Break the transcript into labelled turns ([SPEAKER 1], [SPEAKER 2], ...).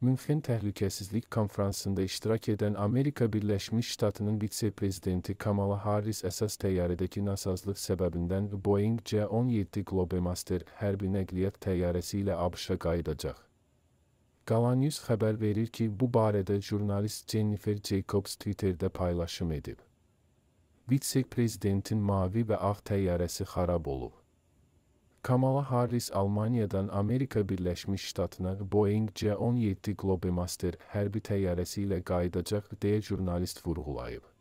[SPEAKER 1] Münxen Təhlükəsizlik Konfransında iştirak edən Amerika Birləşmiş Ştatının vitse-prezidenti Kamala Harris əsas təyyarədəki nasazlıq səbəbindən Boeing C-17 Globemaster hərbi nəqliyyat təyyarəsi ilə ABŞ-a qayıdacaq. Galanews xəbər verir ki, bu barədə jurnalist Jennifer Jacobs Twitterdə paylaşım edib. Vitse-prezidentin mavi və ağ təyyarəsi xarab olub. Kamala Harris Almaniyadan Amerika Birləşmiş Ştatına Boeing C-17 Globemaster hərbi təyyarəsi ilə qayıdacaq deyə jurnalist vurğulayıb.